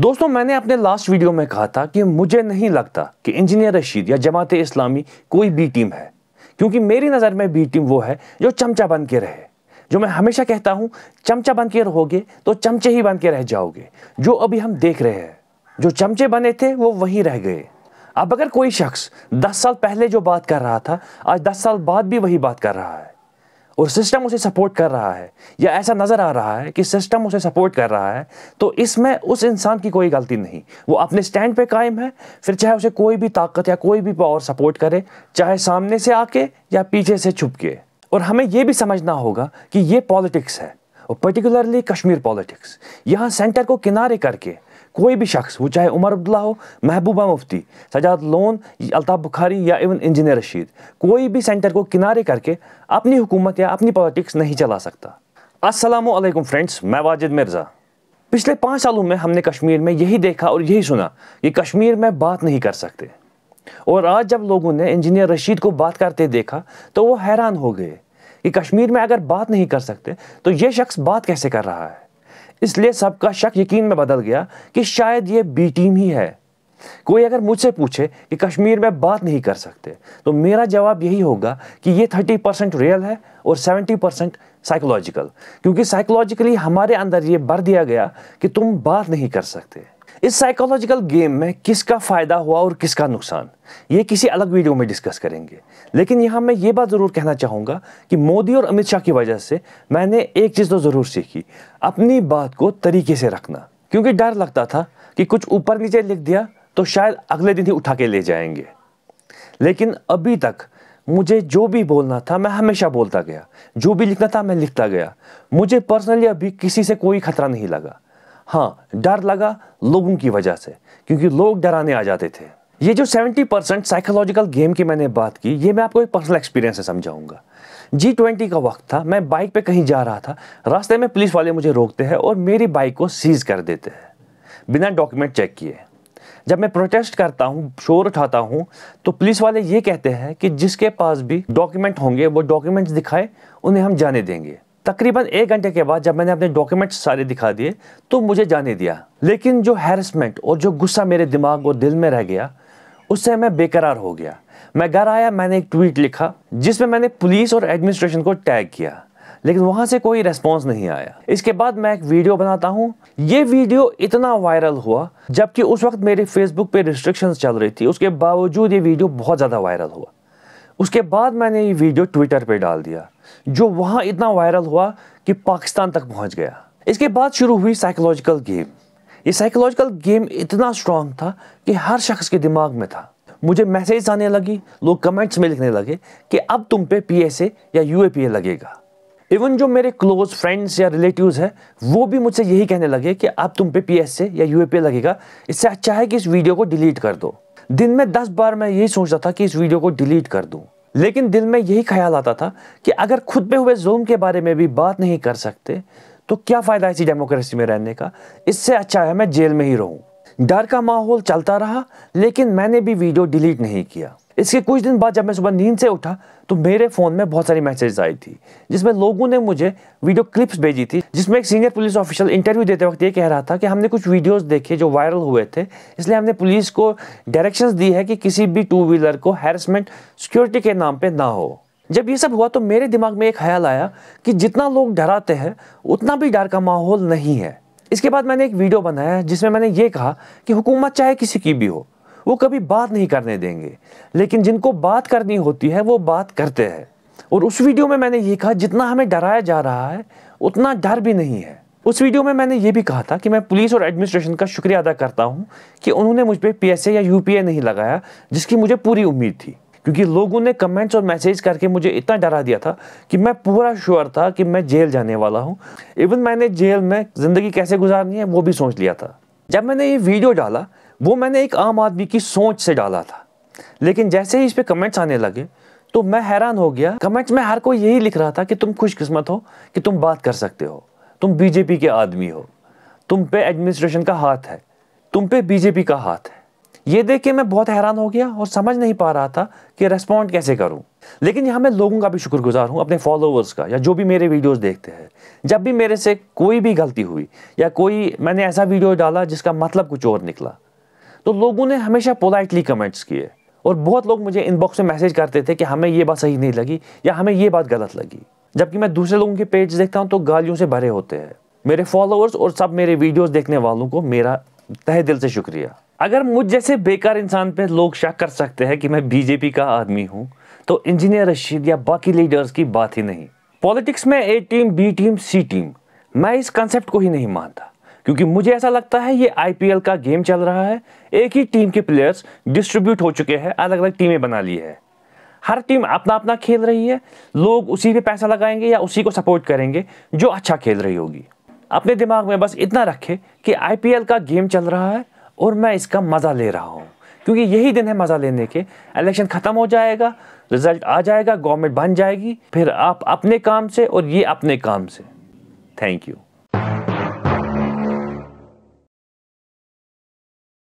दोस्तों मैंने अपने लास्ट वीडियो में कहा था कि मुझे नहीं लगता कि इंजीनियर रशीद या जमात इस्लामी कोई बी टीम है क्योंकि मेरी नज़र में बी टीम वो है जो चमचा बन के रहे जो मैं हमेशा कहता हूँ चमचा बन के रहोगे तो चमचे ही बन के रह जाओगे जो अभी हम देख रहे हैं जो चमचे बने थे वो वहीं रह गए अब अगर कोई शख्स 10 साल पहले जो बात कर रहा था आज 10 साल बाद भी वही बात कर रहा है और सिस्टम उसे सपोर्ट कर रहा है या ऐसा नज़र आ रहा है कि सिस्टम उसे सपोर्ट कर रहा है तो इसमें उस इंसान की कोई गलती नहीं वो अपने स्टैंड पे कायम है फिर चाहे उसे कोई भी ताकत या कोई भी पावर सपोर्ट करे चाहे सामने से आके या पीछे से छुप के और हमें ये भी समझना होगा कि ये पॉलिटिक्स है और पर्टिकुलरली कश्मीर पॉलिटिक्स यहाँ सेंटर को किनारे करके कोई भी शख्स वो चाहे उमर अब्दुल्ला हो महबूबा मुफ्ती सजाद लोन अलताफ़ बुखारी या इवन इंजीनियर रशीद कोई भी सेंटर को किनारे करके अपनी हुकूमत या अपनी पॉलिटिक्स नहीं चला सकता असलम फ्रेंड्स मैं वाजिद मिर्ज़ा पिछले पाँच सालों में हमने कश्मीर में यही देखा और यही सुना कि कश्मीर में बात नहीं कर सकते और आज जब लोगों ने इंजीनियर रशीद को बात करते देखा तो वो हैरान हो गए कि कश्मीर में अगर बात नहीं कर सकते तो ये शख्स बात कैसे कर रहा है इसलिए सबका शक यकीन में बदल गया कि शायद ये बी टीम ही है कोई अगर मुझसे पूछे कि कश्मीर में बात नहीं कर सकते तो मेरा जवाब यही होगा कि ये थर्टी परसेंट रियल है और सेवेंटी परसेंट साइकोलॉजिकल क्योंकि साइकोलॉजिकली हमारे अंदर ये भर दिया गया कि तुम बात नहीं कर सकते इस साइकोलॉजिकल गेम में किसका फ़ायदा हुआ और किसका नुकसान ये किसी अलग वीडियो में डिस्कस करेंगे लेकिन यहाँ मैं ये बात ज़रूर कहना चाहूँगा कि मोदी और अमित शाह की वजह से मैंने एक चीज़ तो ज़रूर सीखी अपनी बात को तरीके से रखना क्योंकि डर लगता था कि कुछ ऊपर नीचे लिख दिया तो शायद अगले दिन ही उठा के ले जाएंगे लेकिन अभी तक मुझे जो भी बोलना था मैं हमेशा बोलता गया जो भी लिखना था मैं लिखता गया मुझे पर्सनली अभी किसी से कोई खतरा नहीं लगा हाँ डर लगा लोगों की वजह से क्योंकि लोग डराने आ जाते थे ये जो 70 परसेंट साइकोलॉजिकल गेम की मैंने बात की ये मैं आपको एक पर्सनल एक्सपीरियंस से समझाऊंगा जी ट्वेंटी का वक्त था मैं बाइक पे कहीं जा रहा था रास्ते में पुलिस वाले मुझे रोकते हैं और मेरी बाइक को सीज कर देते हैं बिना डॉक्यूमेंट चेक किए जब मैं प्रोटेस्ट करता हूँ शोर उठाता हूँ तो पुलिस वाले ये कहते हैं कि जिसके पास भी डॉक्यूमेंट होंगे वो डॉक्यूमेंट्स दिखाए उन्हें हम जाने देंगे तकरीबन एक घंटे के बाद जब मैंने अपने डॉक्यूमेंट्स सारे दिखा दिए तो मुझे जाने दिया लेकिन जो हैरसमेंट और जो गुस्सा मेरे दिमाग और दिल में रह गया उससे मैं बेकरार हो गया मैं घर आया मैंने एक ट्वीट लिखा जिसमें मैंने पुलिस और एडमिनिस्ट्रेशन को टैग किया लेकिन वहां से कोई रेस्पॉन्स नहीं आया इसके बाद मैं एक वीडियो बनाता हूँ ये वीडियो इतना वायरल हुआ जबकि उस वक्त मेरे फेसबुक पे रिस्ट्रिक्शंस चल रही थी उसके बावजूद ये वीडियो बहुत ज़्यादा वायरल हुआ उसके बाद मैंने ये वीडियो ट्विटर पे डाल दिया जो वहाँ इतना वायरल हुआ कि पाकिस्तान तक पहुँच गया इसके बाद शुरू हुई साइकोलॉजिकल गेम ये साइकोलॉजिकल गेम इतना स्ट्रांग था कि हर शख्स के दिमाग में था मुझे मैसेज आने लगी लोग कमेंट्स में लिखने लगे कि अब तुम पे पीएसए या यूएपीए लगेगा इवन जो मेरे क्लोज फ्रेंड्स या रिलेटिव्स हैं वो भी मुझसे यही कहने लगे कि अब तुम पे पीएसए या यूएपीए लगेगा इससे अच्छा है कि इस वीडियो को डिलीट कर दो दिन में दस बार मैं यही सोचता था कि इस वीडियो को डिलीट कर दूँ लेकिन दिल में यही ख्याल आता था कि अगर खुद पे हुए जुल्म के बारे में भी बात नहीं कर सकते तो क्या फ़ायदा इसी डेमोक्रेसी में रहने का इससे अच्छा है मैं जेल में ही रहूँ डर का माहौल चलता रहा लेकिन मैंने भी वीडियो डिलीट नहीं किया इसके कुछ दिन बाद जब मैं सुबह नींद से उठा तो मेरे फ़ोन में बहुत सारी मैसेज आई थी जिसमें लोगों ने मुझे वीडियो क्लिप्स भेजी थी जिसमें एक सीनियर पुलिस ऑफिसर इंटरव्यू देते वक्त ये कह रहा था कि हमने कुछ वीडियोस देखे जो वायरल हुए थे इसलिए हमने पुलिस को डायरेक्शंस दी है कि किसी भी टू व्हीलर को हैरसमेंट सिक्योरिटी के नाम पर ना हो जब ये सब हुआ तो मेरे दिमाग में एक ख्याल आया कि जितना लोग डराते हैं उतना भी डर का माहौल नहीं है इसके बाद मैंने एक वीडियो बनाया जिसमें मैंने ये कहा कि हुकूमत चाहे किसी की भी हो वो कभी बात नहीं करने देंगे लेकिन जिनको बात करनी होती है वो बात करते हैं और उस वीडियो में मैंने ये कहा जितना हमें डराया जा रहा है उतना डर भी नहीं है उस वीडियो में मैंने ये भी कहा था कि मैं पुलिस और एडमिनिस्ट्रेशन का शुक्रिया अदा करता हूँ कि उन्होंने मुझ पर पी या यू नहीं लगाया जिसकी मुझे पूरी उम्मीद थी क्योंकि लोगों ने कमेंट्स और मैसेज करके मुझे इतना डरा दिया था कि मैं पूरा श्योर था कि मैं जेल जाने वाला हूँ इवन मैंने जेल में ज़िंदगी कैसे गुजारनी है वो भी सोच लिया था जब मैंने ये वीडियो डाला वो मैंने एक आम आदमी की सोच से डाला था लेकिन जैसे ही इस पर कमेंट्स आने लगे तो मैं हैरान हो गया कमेंट्स में हर कोई यही लिख रहा था कि तुम खुशकिस्मत हो कि तुम बात कर सकते हो तुम बीजेपी के आदमी हो तुम पे एडमिनिस्ट्रेशन का हाथ है तुम पे बीजेपी का हाथ है ये देख के मैं बहुत हैरान हो गया और समझ नहीं पा रहा था कि रेस्पॉन्ड कैसे करूं लेकिन यहाँ मैं लोगों का भी शुक्रगुजार हूँ अपने फॉलोअर्स का या जो भी मेरे वीडियोस देखते हैं जब भी मेरे से कोई भी गलती हुई या कोई मैंने ऐसा वीडियो डाला जिसका मतलब कुछ और निकला तो लोगों ने हमेशा पोलाइटली कमेंट्स किए और बहुत लोग मुझे इनबॉक्स में मैसेज करते थे कि हमें ये बात सही नहीं लगी या हमें ये बात गलत लगी जबकि मैं दूसरे लोगों के पेज देखता हूँ तो गालियों से भरे होते हैं मेरे फॉलोअर्स और सब मेरे वीडियोस देखने वालों को मेरा तहे दिल से शुक्रिया अगर मुझ जैसे बेकार इंसान पे लोग शक कर सकते हैं कि मैं बीजेपी का आदमी हूँ तो इंजीनियर रशीद या बाकी लीडर्स की बात ही नहीं पॉलिटिक्स में A team B team C team मैं इस कंसेप्ट को ही नहीं मानता क्योंकि मुझे ऐसा लगता है ये आईपीएल का गेम चल रहा है एक ही टीम के प्लेयर्स डिस्ट्रीब्यूट हो चुके हैं अलग अलग टीमें बना ली है हर टीम अपना अपना खेल रही है लोग उसी पे पैसा लगाएंगे या उसी को सपोर्ट करेंगे जो अच्छा खेल रही होगी अपने दिमाग में बस इतना रखें कि आई का गेम चल रहा है और मैं इसका मज़ा ले रहा हूँ क्योंकि यही दिन है मज़ा लेने के इलेक्शन ख़त्म हो जाएगा रिजल्ट आ जाएगा गवर्नमेंट बन जाएगी फिर आप अपने काम से और ये अपने काम से थैंक यू